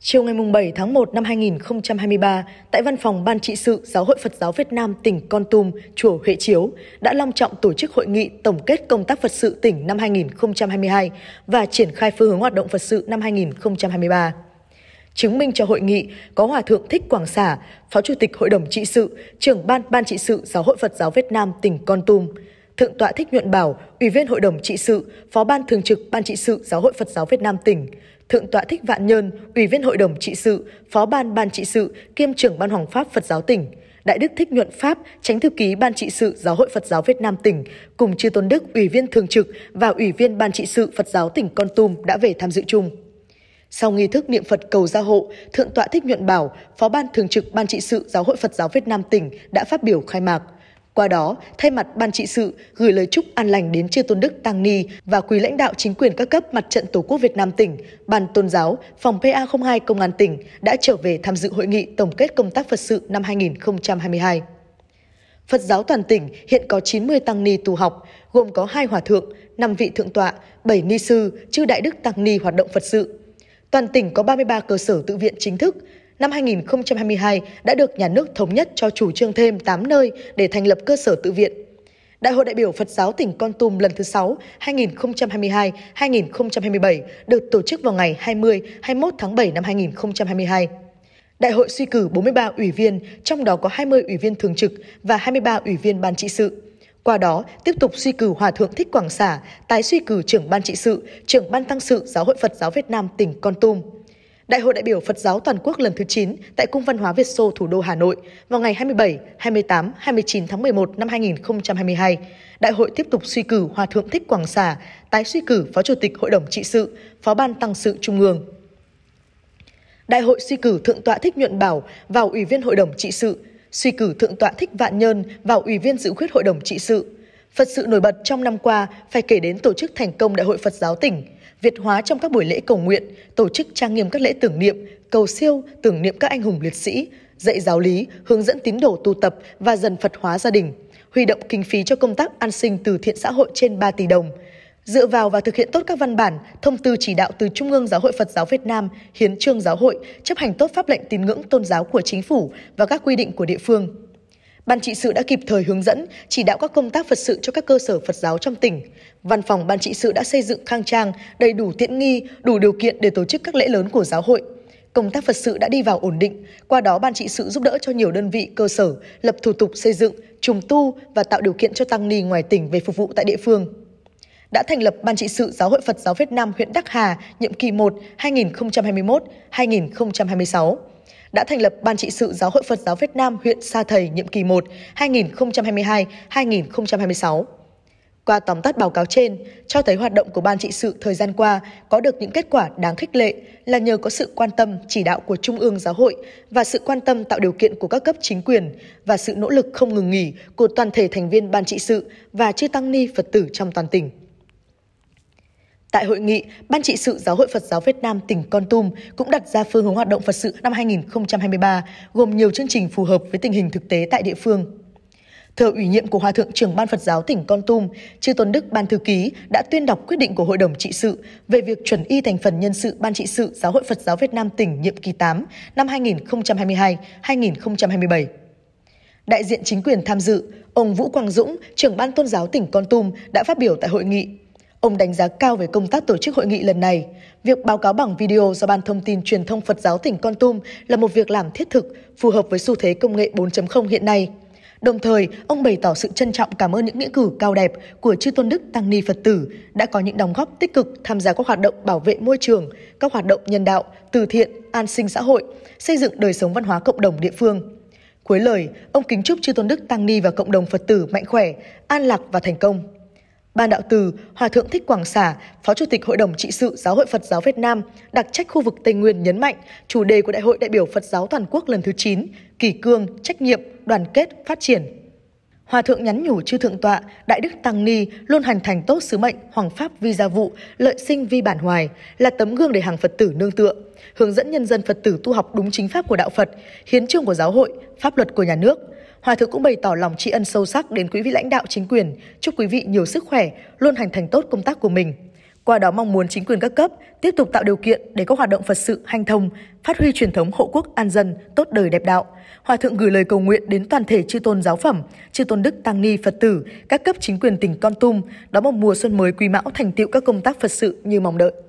Chiều ngày 7 tháng 1 năm 2023, tại văn phòng Ban trị sự Giáo hội Phật giáo Việt Nam tỉnh Con Tum, Chùa Huệ Chiếu đã long trọng tổ chức hội nghị tổng kết công tác Phật sự tỉnh năm 2022 và triển khai phương hướng hoạt động Phật sự năm 2023. Chứng minh cho hội nghị có Hòa Thượng Thích Quảng Xả, Phó Chủ tịch Hội đồng trị sự, trưởng Ban Ban trị sự Giáo hội Phật giáo Việt Nam tỉnh Con Tum, Thượng tọa Thích Nhuận Bảo, Ủy viên Hội đồng trị sự, Phó ban thường trực Ban trị sự Giáo hội Phật giáo Việt Nam tỉnh, Thượng tọa Thích Vạn Nhơn, Ủy viên Hội đồng trị sự, Phó ban ban trị sự, kiêm trưởng ban Hoàng pháp Phật giáo tỉnh, Đại đức Thích Nhuận Pháp, Tránh thư ký Ban trị sự Giáo hội Phật giáo Việt Nam tỉnh, cùng Chư Tôn Đức, Ủy viên thường trực và Ủy viên Ban trị sự Phật giáo tỉnh Con Tum đã về tham dự chung. Sau nghi thức niệm Phật cầu gia hộ, Thượng tọa Thích Nhuận Bảo, Phó ban thường trực Ban trị sự Giáo hội Phật giáo Việt Nam tỉnh đã phát biểu khai mạc – qua đó, thay mặt Ban trị sự gửi lời chúc an lành đến Chư Tôn Đức Tăng Ni và quý lãnh đạo chính quyền các cấp Mặt trận Tổ quốc Việt Nam tỉnh, Ban Tôn giáo, Phòng PA02 Công an tỉnh đã trở về tham dự hội nghị tổng kết công tác Phật sự năm 2022. Phật giáo toàn tỉnh hiện có 90 tăng ni tu học, gồm có hai hòa thượng, 5 vị thượng tọa, 7 ni sư, chư đại đức tăng ni hoạt động Phật sự. Toàn tỉnh có 33 cơ sở tự viện chính thức, năm 2022 đã được nhà nước thống nhất cho chủ trương thêm 8 nơi để thành lập cơ sở tự viện. Đại hội đại biểu Phật giáo tỉnh Con Tum lần thứ 6 2022-2027 được tổ chức vào ngày 20-21 tháng 7 năm 2022. Đại hội suy cử 43 ủy viên, trong đó có 20 ủy viên thường trực và 23 ủy viên ban trị sự. Qua đó, tiếp tục suy cử Hòa Thượng Thích Quảng Xả, tái suy cử trưởng ban trị sự, trưởng ban tăng sự Giáo hội Phật giáo Việt Nam tỉnh Con Tum. Đại hội đại biểu Phật giáo toàn quốc lần thứ 9 tại Cung văn hóa Việt Xô thủ đô Hà Nội vào ngày 27, 28, 29 tháng 11 năm 2022. Đại hội tiếp tục suy cử Hòa Thượng Thích Quảng Xà, tái suy cử Phó Chủ tịch Hội đồng Trị sự, Phó Ban Tăng sự Trung ương. Đại hội suy cử Thượng tọa Thích Nhuận Bảo vào Ủy viên Hội đồng Trị sự, suy cử Thượng tọa Thích Vạn Nhơn vào Ủy viên Dự khuyết Hội đồng Trị sự. Phật sự nổi bật trong năm qua phải kể đến tổ chức thành công Đại hội Phật giáo tỉnh – Việt hóa trong các buổi lễ cầu nguyện, tổ chức trang nghiêm các lễ tưởng niệm, cầu siêu, tưởng niệm các anh hùng liệt sĩ, dạy giáo lý, hướng dẫn tín đồ tu tập và dần Phật hóa gia đình, huy động kinh phí cho công tác an sinh từ thiện xã hội trên 3 tỷ đồng. Dựa vào và thực hiện tốt các văn bản, thông tư chỉ đạo từ Trung ương Giáo hội Phật giáo Việt Nam, hiến trương giáo hội, chấp hành tốt pháp lệnh tín ngưỡng tôn giáo của chính phủ và các quy định của địa phương. Ban trị sự đã kịp thời hướng dẫn, chỉ đạo các công tác Phật sự cho các cơ sở Phật giáo trong tỉnh. Văn phòng ban trị sự đã xây dựng khang trang, đầy đủ tiện nghi, đủ điều kiện để tổ chức các lễ lớn của giáo hội. Công tác Phật sự đã đi vào ổn định, qua đó ban trị sự giúp đỡ cho nhiều đơn vị cơ sở lập thủ tục xây dựng, trùng tu và tạo điều kiện cho tăng ni ngoài tỉnh về phục vụ tại địa phương đã thành lập Ban trị sự Giáo hội Phật giáo Việt Nam huyện Đắc Hà nhiệm kỳ 1 2021-2026 đã thành lập Ban trị sự Giáo hội Phật giáo Việt Nam huyện Sa Thầy nhiệm kỳ 1 2022-2026. Qua tóm tắt báo cáo trên, cho thấy hoạt động của Ban trị sự thời gian qua có được những kết quả đáng khích lệ là nhờ có sự quan tâm, chỉ đạo của Trung ương Giáo hội và sự quan tâm tạo điều kiện của các cấp chính quyền và sự nỗ lực không ngừng nghỉ của toàn thể thành viên Ban trị sự và chư tăng ni Phật tử trong toàn tỉnh. Tại hội nghị, Ban trị sự Giáo hội Phật giáo Việt Nam tỉnh Con Tum cũng đặt ra phương hướng hoạt động Phật sự năm 2023, gồm nhiều chương trình phù hợp với tình hình thực tế tại địa phương. Thờ ủy nhiệm của Hòa Thượng trưởng Ban Phật giáo tỉnh Con Tum, Chư Tôn Đức Ban Thư ký đã tuyên đọc quyết định của Hội đồng trị sự về việc chuẩn y thành phần nhân sự Ban trị sự Giáo hội Phật giáo Việt Nam tỉnh nhiệm kỳ 8 năm 2022-2027. Đại diện chính quyền tham dự, ông Vũ Quang Dũng, trưởng Ban Tôn giáo tỉnh Con Tum đã phát biểu tại hội nghị Ông đánh giá cao về công tác tổ chức hội nghị lần này. Việc báo cáo bằng video do Ban Thông tin Truyền thông Phật giáo tỉnh Con Tum là một việc làm thiết thực, phù hợp với xu thế công nghệ 4.0 hiện nay. Đồng thời, ông bày tỏ sự trân trọng cảm ơn những nghĩa cử cao đẹp của chư tôn đức tăng ni Phật tử đã có những đóng góp tích cực tham gia các hoạt động bảo vệ môi trường, các hoạt động nhân đạo, từ thiện, an sinh xã hội, xây dựng đời sống văn hóa cộng đồng địa phương. Cuối lời, ông kính chúc chư tôn đức tăng ni và cộng đồng Phật tử mạnh khỏe, an lạc và thành công. Ban Đạo Từ, Hòa Thượng Thích Quảng Xả, Phó Chủ tịch Hội đồng Trị sự Giáo hội Phật giáo Việt Nam, đặc trách khu vực Tây Nguyên nhấn mạnh chủ đề của Đại hội đại biểu Phật giáo toàn quốc lần thứ 9, kỳ cương, trách nhiệm, đoàn kết, phát triển. Hòa thượng nhắn nhủ chư thượng tọa, đại đức tăng ni luôn hành thành tốt sứ mệnh hoàng pháp vi gia vụ, lợi sinh vi bản hoài, là tấm gương để hàng Phật tử nương tựa, hướng dẫn nhân dân Phật tử tu học đúng chính pháp của đạo Phật, hiến chương của giáo hội, pháp luật của nhà nước – Hòa thượng cũng bày tỏ lòng tri ân sâu sắc đến quý vị lãnh đạo chính quyền, chúc quý vị nhiều sức khỏe, luôn hành thành tốt công tác của mình. Qua đó mong muốn chính quyền các cấp tiếp tục tạo điều kiện để các hoạt động Phật sự hanh thông, phát huy truyền thống hộ quốc an dân, tốt đời đẹp đạo. Hòa thượng gửi lời cầu nguyện đến toàn thể chư tôn giáo phẩm, chư tôn đức tăng ni Phật tử, các cấp chính quyền tỉnh Con Tum, đón một mùa xuân mới quý mão thành tựu các công tác Phật sự như mong đợi.